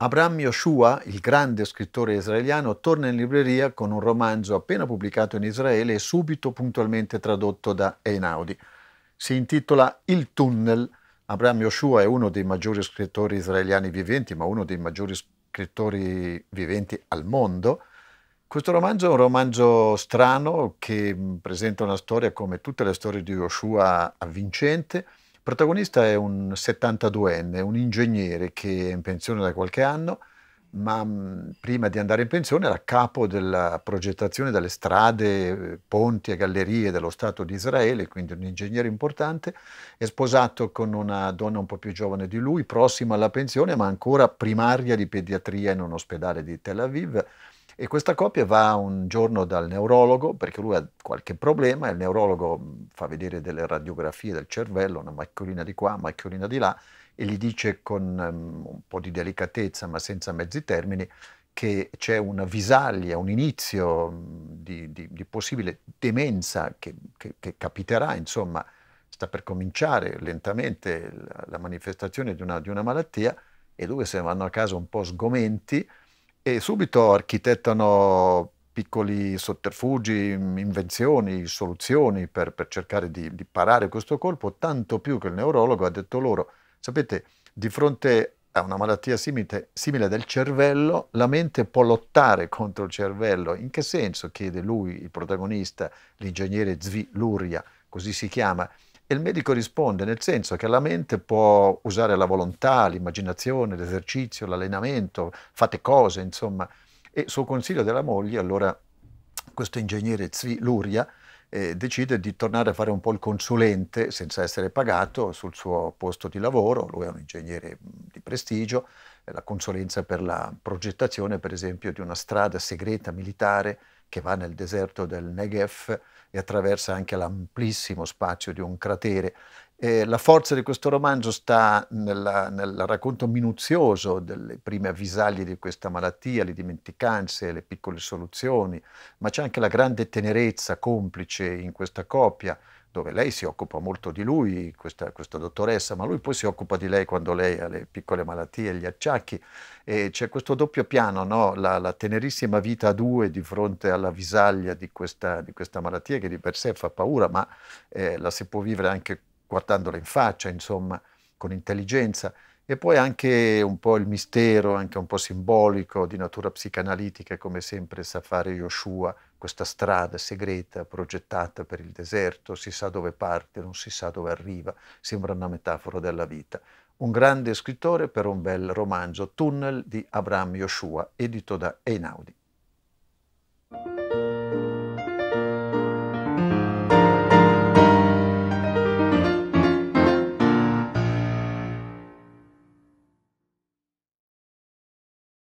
Abraham Yoshua, il grande scrittore israeliano, torna in libreria con un romanzo appena pubblicato in Israele e subito puntualmente tradotto da Einaudi. Si intitola Il tunnel. Abraham Yoshua è uno dei maggiori scrittori israeliani viventi, ma uno dei maggiori scrittori viventi al mondo. Questo romanzo è un romanzo strano che presenta una storia come tutte le storie di Yoshua avvincente, protagonista è un 72enne, un ingegnere che è in pensione da qualche anno, ma mm, prima di andare in pensione era capo della progettazione delle strade, ponti e gallerie dello Stato di Israele, quindi un ingegnere importante, è sposato con una donna un po' più giovane di lui, prossima alla pensione, ma ancora primaria di pediatria in un ospedale di Tel Aviv e questa coppia va un giorno dal neurologo perché lui ha qualche problema, il neurologo mm, fa vedere delle radiografie del cervello, una macchiolina di qua, una macchiolina di là, e gli dice con mm, un po' di delicatezza ma senza mezzi termini che c'è una visaglia, un inizio mm, di, di, di possibile demenza che, che, che, capiterà, insomma, sta per cominciare lentamente la, la manifestazione di una, di una malattia e due se vanno a casa un po' sgomenti e subito architettano piccoli sotterfugi, invenzioni, soluzioni per, per cercare di, di, parare questo colpo, tanto più che il neurologo ha detto loro, sapete, di fronte a una malattia simile, simile del cervello, la mente può lottare contro il cervello. In che senso? chiede lui, il protagonista, l'ingegnere Zvi Luria, così si chiama, e il medico risponde nel senso che la mente può usare la volontà, l'immaginazione, l'esercizio, l'allenamento, fate cose, insomma. E sul consiglio della moglie, allora questo ingegnere Zvi Luria eh, decide di tornare a fare un po' il consulente senza essere pagato sul suo posto di lavoro, lui è un ingegnere mm, di prestigio, la consulenza per la progettazione per esempio di una strada segreta militare che va nel deserto del Negev e attraversa anche l'amplissimo spazio di un cratere. Eh, la forza di questo romanzo sta nella, nel racconto minuzioso delle prime avvisaglie di questa malattia, le dimenticanze, le piccole soluzioni, ma c'è anche la grande tenerezza complice in questa coppia dove lei si occupa molto di lui, questa, questa, dottoressa, ma lui poi si occupa di lei quando lei ha le piccole malattie, gli acciacchi. E c'è questo doppio piano, no? la, la, tenerissima vita a due di fronte alla visaglia di questa, di questa malattia che di per sé fa paura, ma eh, la si può vivere anche guardandola in faccia, insomma, con intelligenza e poi anche un po' il mistero, anche un po' simbolico, di natura psicanalitica, come sempre sa fare Yoshua, questa strada segreta progettata per il deserto, si sa dove parte, non si sa dove arriva, sembra una metafora della vita. Un grande scrittore per un bel romanzo, Tunnel di Abraham Yoshua, edito da Einaudi.